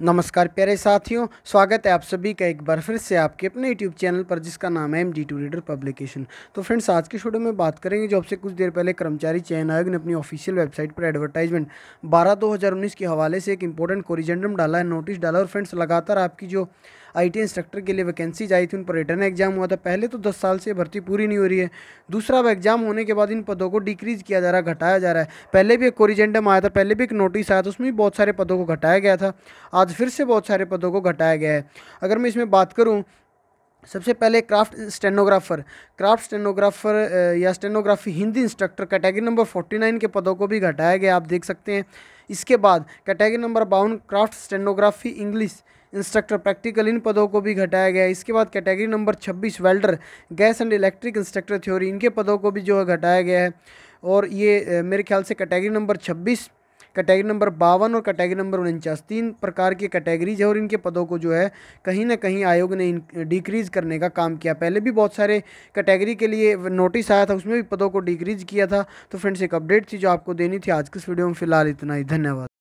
नमस्कार प्यारे साथियों स्वागत है आप सभी का एक बार फिर से आपके अपने यूट्यूब चैनल पर जिसका नाम है M D two reader publication तो फ्रेंड्स आज के शोडो में बात करेंगे जो आपसे कुछ देर पहले कर्मचारी चयन आयोग ने अपनी ऑफिशियल वेबसाइट पर एडवर्टाइजमेंट बारह दो हज़ार उन्नीस के हवाले से एक इंपॉर्टेंट कोरिजेंडम डाला है नोटिस डाला और फ्रेंड्स लगातार आपकी जो आई इंस्ट्रक्टर के लिए वैकेंसीज आई थी उन पर रिटर्न एग्जाम हुआ था पहले तो दस साल से भर्ती पूरी नहीं हो रही है दूसरा अब एग्जाम होने के बाद इन पदों को डिक्रीज किया जा रहा है घटाया जा रहा है पहले भी एक कोरिजेंडम आया था पहले भी एक नोटिस आया था उसमें भी बहुत सारे पदों को घटाया गया था आज फिर से बहुत सारे पदों को घटाया गया है अगर मैं इसमें बात करूँ सबसे पहले क्राफ्ट स्टेनोग्राफर क्राफ्ट स्टेनोग्राफर या stenography Hindi instructor category number forty nine के पदों को भी घटाया गया आप देख सकते हैं इसके बाद कैटेगरी नंबर बावन craft stenography English instructor practical इन पदों को भी घटाया गया इसके बाद category number 26 welder gas and electric instructor theory इनके पदों को भी जो है घटाया गया है और ये मेरे ख्याल से कैटेगरी नंबर छब्बीस कैटेगरी नंबर बावन और कैटेगरी नंबर उनचास तीन प्रकार की कैटेगरीज है और इनके पदों को जो है कहीं ना कहीं आयोग ने डिक्रीज़ करने का काम किया पहले भी बहुत सारे कैटेगरी के लिए नोटिस आया था उसमें भी पदों को डिक्रीज़ किया था तो फ्रेंड्स एक अपडेट थी जो आपको देनी थी आज के इस वीडियो में फिलहाल इतना ही धन्यवाद